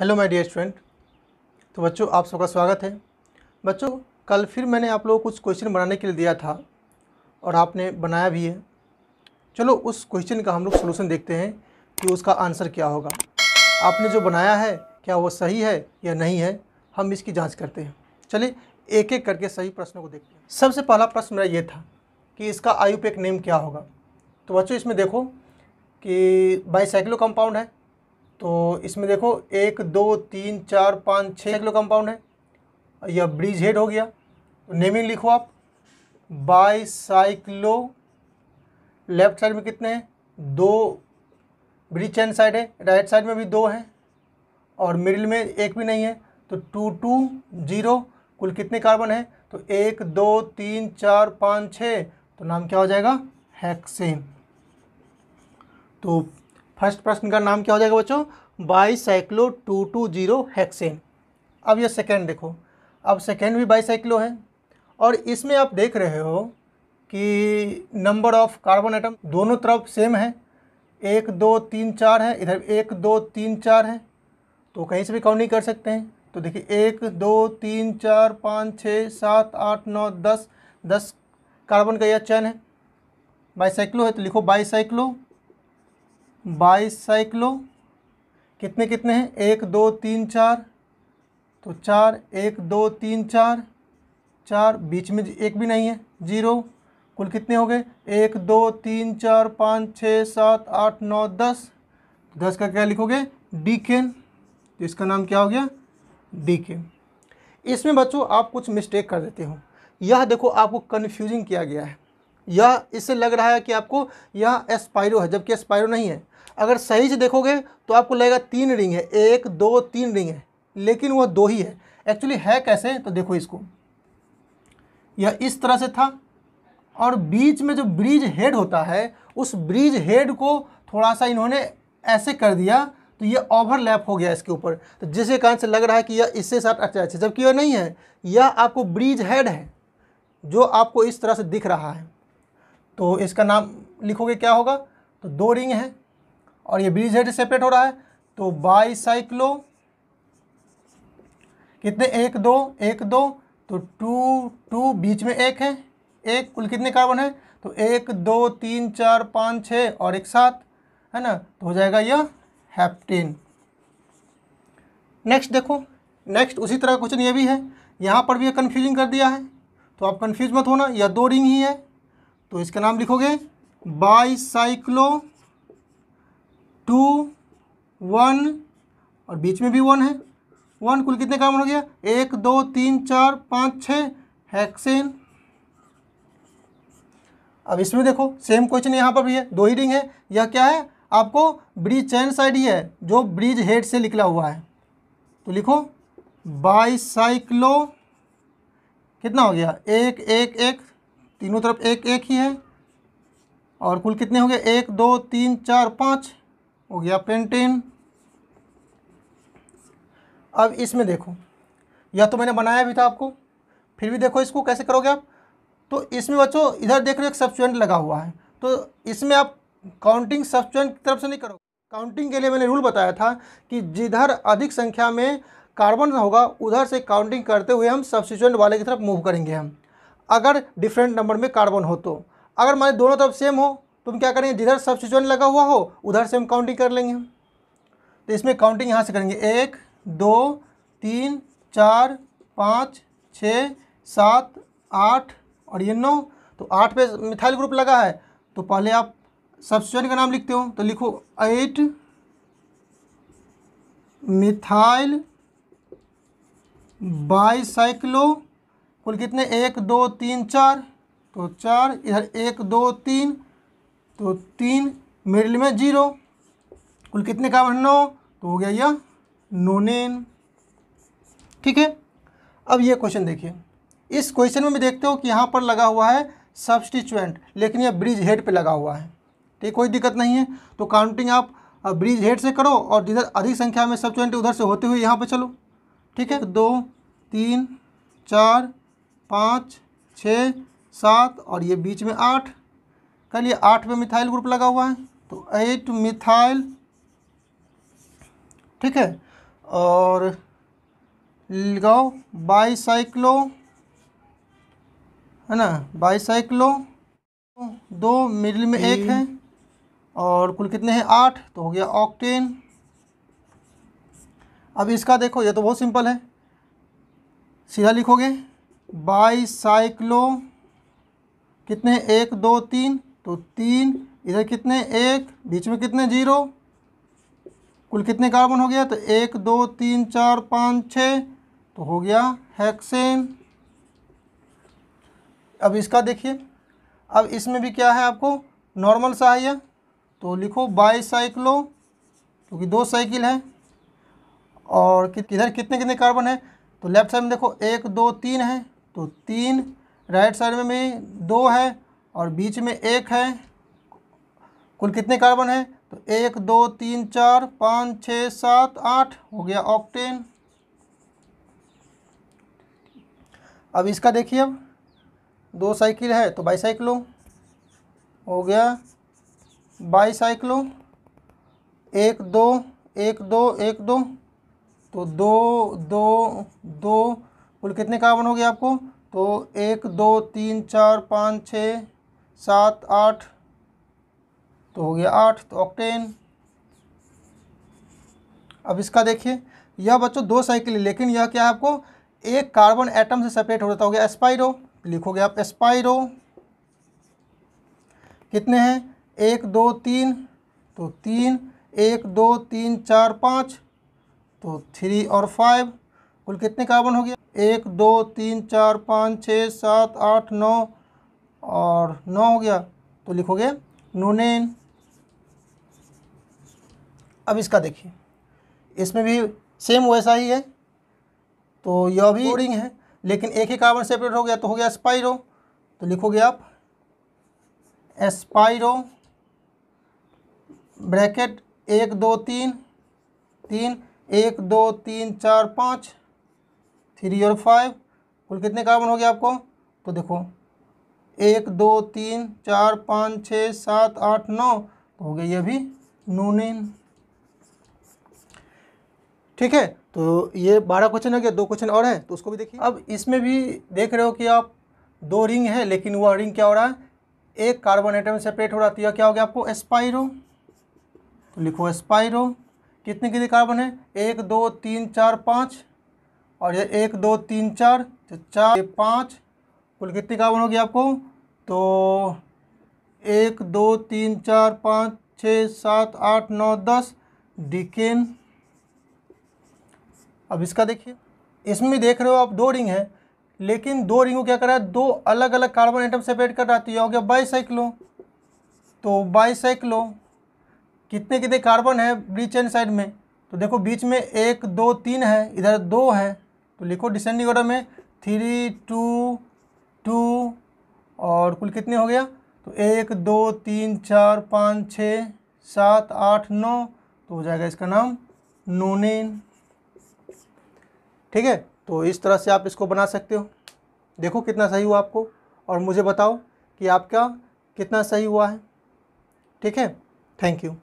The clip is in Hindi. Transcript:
हेलो माय डियर स्टूडेंट तो बच्चों आप सबका स्वागत है बच्चों कल फिर मैंने आप लोगों को कुछ क्वेश्चन बनाने के लिए दिया था और आपने बनाया भी है चलो उस क्वेश्चन का हम लोग सोल्यूशन देखते हैं कि उसका आंसर क्या होगा आपने जो बनाया है क्या वो सही है या नहीं है हम इसकी जाँच करते हैं चलिए एक एक करके सही प्रश्नों को देखते हैं सबसे पहला प्रश्न मेरा ये था कि इसका आयुपेक नेम क्या होगा तो बच्चों इसमें देखो कि बाईसाइक्लो कंपाउंड है तो इसमें देखो एक दो तीन चार पाँच छः किलो कंपाउंड है या ब्रिज हेड हो गया नेमिंग लिखो आप बाई साइक्लो लेफ्ट साइड में कितने हैं दो ब्रिज चैन साइड है राइट साइड में भी दो हैं और मिडिल में एक भी नहीं है तो टू टू जीरो कुल कितने कार्बन हैं तो एक दो तीन चार पाँच छः तो नाम क्या हो जाएगा हैक्सेन तो फर्स्ट प्रश्न का नाम क्या हो जाएगा बच्चों bicyclo two two zero hexane अब ये सेकेंड देखो अब सेकेंड भी साइक्लो है और इसमें आप देख रहे हो कि नंबर ऑफ कार्बन आइटम दोनों तरफ सेम है एक दो तीन चार है इधर एक दो तीन चार है तो कहीं से भी काउंट नहीं कर सकते हैं तो देखिए एक दो तीन चार पाँच छः सात आठ नौ दस दस कार्बन का यह चैन है बाईसाइक्लो है तो लिखो बाईसाइक्लो बाईस साइक्लो कितने कितने हैं एक दो तीन चार तो चार एक दो तीन चार चार बीच में एक भी नहीं है जीरो कुल कितने हो गए एक दो तीन चार पाँच छः सात आठ नौ दस दस का क्या लिखोगे डी केन तो इसका नाम क्या हो गया डी केन इसमें बच्चों आप कुछ मिस्टेक कर देते हो यह देखो आपको कन्फ्यूजिंग किया गया है यह इससे लग रहा है कि आपको यह एस्पायरो है जबकि एस्पायरो नहीं है अगर सही से देखोगे तो आपको लगेगा तीन रिंग है एक दो तीन रिंग है लेकिन वह दो ही है एक्चुअली है कैसे तो देखो इसको यह इस तरह से था और बीच में जो ब्रिज हेड होता है उस ब्रिज हेड को थोड़ा सा इन्होंने ऐसे कर दिया तो ये ओवरलैप हो गया इसके ऊपर तो जिसके कारण से लग रहा है कि यह इससे साथ अच्छा अच्छा जबकि यह नहीं है यह आपको ब्रिज हेड है जो आपको इस तरह से दिख रहा है तो इसका नाम लिखोगे क्या होगा तो दो रिंग है और ये ब्रिज हेड सेपरेट हो रहा है तो बाई साइक्लो कितने एक दो एक दो तो टू टू बीच में एक है एक कुल कितने कार्बन है तो एक दो तीन चार पाँच छः और एक सात है ना तो हो जाएगा यह हैप्टेन नेक्स्ट देखो नेक्स्ट उसी तरह क्वेश्चन ये भी है यहाँ पर भी कन्फ्यूजिंग कर दिया है तो आप कन्फ्यूज मत होना यह दो रिंग ही है तो इसका नाम लिखोगे बाई साइक्लो टू वन और बीच में भी वन है वन कुल कितने कार्बन हो गया एक दो तीन चार पाँच छः हेक्सेन अब इसमें देखो सेम क्वेश्चन यहाँ पर भी है दो ही रिंग है यह क्या है आपको ब्रिज चैन साइड ही है जो ब्रिज हेड से निकला हुआ है तो लिखो बाईसाइक्लो कितना हो गया एक एक एक तीनों तरफ एक एक ही है और कुल कितने हो गए एक दो तीन चार पाँच हो गया पेंटेन अब इसमें देखो यह तो मैंने बनाया भी था आपको फिर भी देखो इसको कैसे करोगे आप तो इसमें बच्चों इधर देख रहे हो एक सब्सटेंट लगा हुआ है तो इसमें आप काउंटिंग सब्सटेंट की तरफ से नहीं करोगे काउंटिंग के लिए मैंने रूल बताया था कि जिधर अधिक संख्या में कार्बन होगा उधर से काउंटिंग करते हुए हम सब्सिट्यूएंट वाले की तरफ मूव करेंगे हम अगर डिफरेंट नंबर में कार्बन हो तो अगर मान दोनों तरफ सेम हो तुम तो क्या करेंगे जिधर सब्सिट्यूशन लगा हुआ हो उधर से हम काउंटिंग कर लेंगे तो इसमें काउंटिंग यहाँ से करेंगे एक दो तीन चार पाँच छ सात आठ और ये नौ तो आठ पे मिथाइल ग्रुप लगा है तो पहले आप सब्सिट्यूशन का नाम लिखते हो तो लिखो एट मिथाइल बाईसाइक्लो कुल कितने एक दो तीन चार तो चार इधर एक दो तीन तो तीन मिडिल में जीरो कुल कितने कार्बन नौ तो हो गया यह नोनेन ठीक है अब ये क्वेश्चन देखिए इस क्वेश्चन में भी देखते हो कि यहाँ पर लगा हुआ है सब्सटिचुएंट लेकिन यह ब्रिज हेड पे लगा हुआ है ठीक कोई दिक्कत नहीं है तो काउंटिंग आप ब्रिज हेड से करो और जिधर अधिक संख्या में सब्सटिचुएंट उधर से होते हुए यहाँ पर चलो ठीक है दो तीन चार पाँच छः सात और ये बीच में आठ चलिए आठ में मिथाइल ग्रुप लगा हुआ है तो एट मिथाइल ठीक है और लगाओ बाईसाइक्लो है ना बाईसाइक्लो दो मिडिल में एक है और कुल कितने हैं आठ तो हो गया ऑक्टेन अब इसका देखो ये तो बहुत सिंपल है सीधा लिखोगे बाईसाइक्लो कितने हैं एक दो तीन तो तीन इधर कितने एक बीच में कितने जीरो कुल कितने कार्बन हो गया तो एक दो तीन चार पाँच छः तो हो गया हेक्सेन अब इसका देखिए अब इसमें भी क्या है आपको नॉर्मल सा है यह तो लिखो बाई साइकिलो क्योंकि दो साइकिल है और इधर कितने कितने कार्बन है तो लेफ्ट साइड में देखो एक दो तीन है तो तीन राइट साइड में भी दो है और बीच में एक है कुल कितने कार्बन है तो एक दो तीन चार पाँच छः सात आठ हो गया ऑक्टेन अब इसका देखिए अब दो साइकिल है तो बाई साइकिलो हो गया बाई साइकिलो एक दो एक दो एक दो तो दो दो दो कुल कितने कार्बन हो गया आपको तो एक दो तीन चार पाँच छः सात आठ तो हो गया आठ तो ऑक्टेन अब इसका देखिए यह बच्चों दो साइकिल है लेकिन यह क्या है आपको एक कार्बन एटम से सेपरेट हो जाता हो गया एस्पायरो लिखोगे आप एस्पायरो कितने हैं एक दो तीन तो तीन एक दो तीन चार पाँच तो थ्री और फाइव कुल कितने कार्बन हो गया एक दो तीन चार पाँच छः सात आठ नौ और नौ हो गया तो लिखोगे नूनेन अब इसका देखिए इसमें भी सेम वैसा ही है तो यह भी बोरिंग है लेकिन एक ही कार्बन सेपरेट हो गया तो हो गया स्पाइरो तो लिखोगे आप स्पाइरो ब्रैकेट एक दो तीन तीन एक दो तीन चार पाँच थ्री और फाइव कुल कितने कार्बन हो गया आपको तो देखो एक दो तीन चार पाँच छः सात आठ नौ तो हो गई अभी नीन ठीक है तो ये बारह क्वेश्चन हो गया दो क्वेश्चन और है तो उसको भी देखिए अब इसमें भी देख रहे हो कि आप दो रिंग है लेकिन वह रिंग क्या हो रहा है एक कार्बन आइटम सेपरेट हो रहा है तो क्या हो गया आपको एस्पायरो तो लिखो एस्पायरो कितने कितने कार्बन है एक दो तीन चार पाँच और ये एक दो तीन चार चार पाँच कुल कितनी कार्बन होगी आपको तो एक दो तीन चार पाँच छः सात आठ नौ दस डिकेन अब इसका देखिए इसमें देख रहे हो आप दो रिंग है लेकिन दो रिंग क्या क्या करा है दो अलग अलग कार्बन आइटम सेपरेट कर रहा है तो हो गया साइकिलो तो साइकिलो कितने कितने कार्बन है ब्रीच एंड साइड में तो देखो बीच में एक दो तीन है इधर दो है तो लिखो डिसेंडिंग ऑर्डर में थ्री टू टू और कुल कितने हो गया तो एक दो तीन चार पाँच छः सात आठ नौ तो हो जाएगा इसका नाम नोनेन ठीक है तो इस तरह से आप इसको बना सकते हो देखो कितना सही हुआ आपको और मुझे बताओ कि आपका कितना सही हुआ है ठीक है थैंक यू